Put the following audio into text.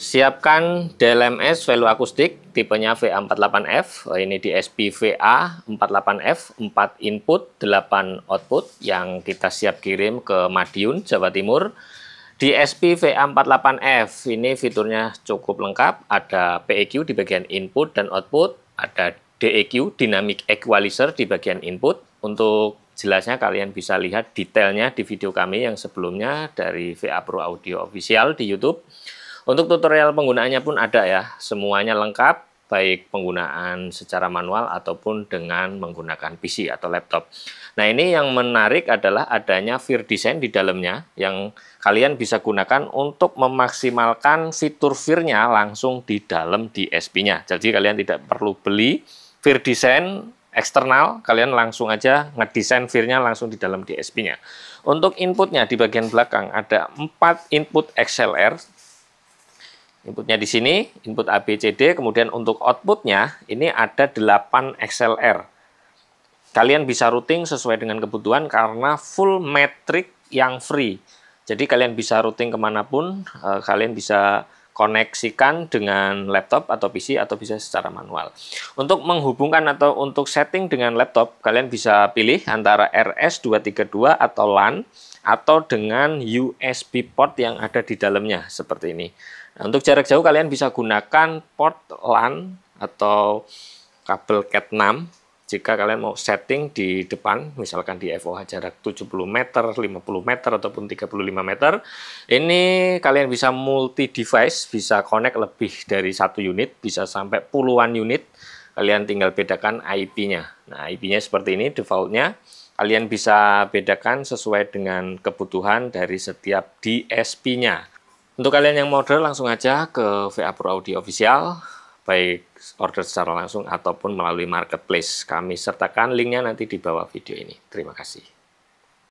Siapkan DLMS value akustik tipenya VA48F, ini di va 48F, 4 input, 8 output yang kita siap kirim ke Madiun, Jawa Timur. Di va 48 f ini fiturnya cukup lengkap, ada PEQ di bagian input dan output, ada DEQ, Dynamic Equalizer di bagian input. Untuk jelasnya kalian bisa lihat detailnya di video kami yang sebelumnya dari VA Pro Audio Official di Youtube. Untuk tutorial penggunaannya pun ada ya, semuanya lengkap baik penggunaan secara manual ataupun dengan menggunakan PC atau laptop. Nah ini yang menarik adalah adanya Fear Design di dalamnya yang kalian bisa gunakan untuk memaksimalkan fitur fear langsung di dalam DSP-nya. Jadi kalian tidak perlu beli Fear Design eksternal, kalian langsung aja ngedesain Fear-nya langsung di dalam DSP-nya. Untuk inputnya di bagian belakang ada 4 input XLR Inputnya di sini, input A, Kemudian untuk outputnya, ini ada 8 XLR. Kalian bisa routing sesuai dengan kebutuhan karena full metric yang free. Jadi kalian bisa routing kemanapun, eh, kalian bisa koneksikan dengan laptop atau PC atau bisa secara manual. Untuk menghubungkan atau untuk setting dengan laptop, kalian bisa pilih antara RS232 atau LAN atau dengan USB port yang ada di dalamnya seperti ini. Nah, untuk jarak jauh kalian bisa gunakan port LAN atau kabel Cat 6 jika kalian mau setting di depan, misalkan di FOH jarak 70 meter, 50 meter, ataupun 35 meter, ini kalian bisa multi-device, bisa connect lebih dari satu unit, bisa sampai puluhan unit, kalian tinggal bedakan IP-nya. Nah, IP-nya seperti ini, defaultnya, kalian bisa bedakan sesuai dengan kebutuhan dari setiap DSP-nya. Untuk kalian yang model langsung aja ke VA Pro Audio Official, baik order secara langsung ataupun melalui marketplace. Kami sertakan linknya nanti di bawah video ini. Terima kasih.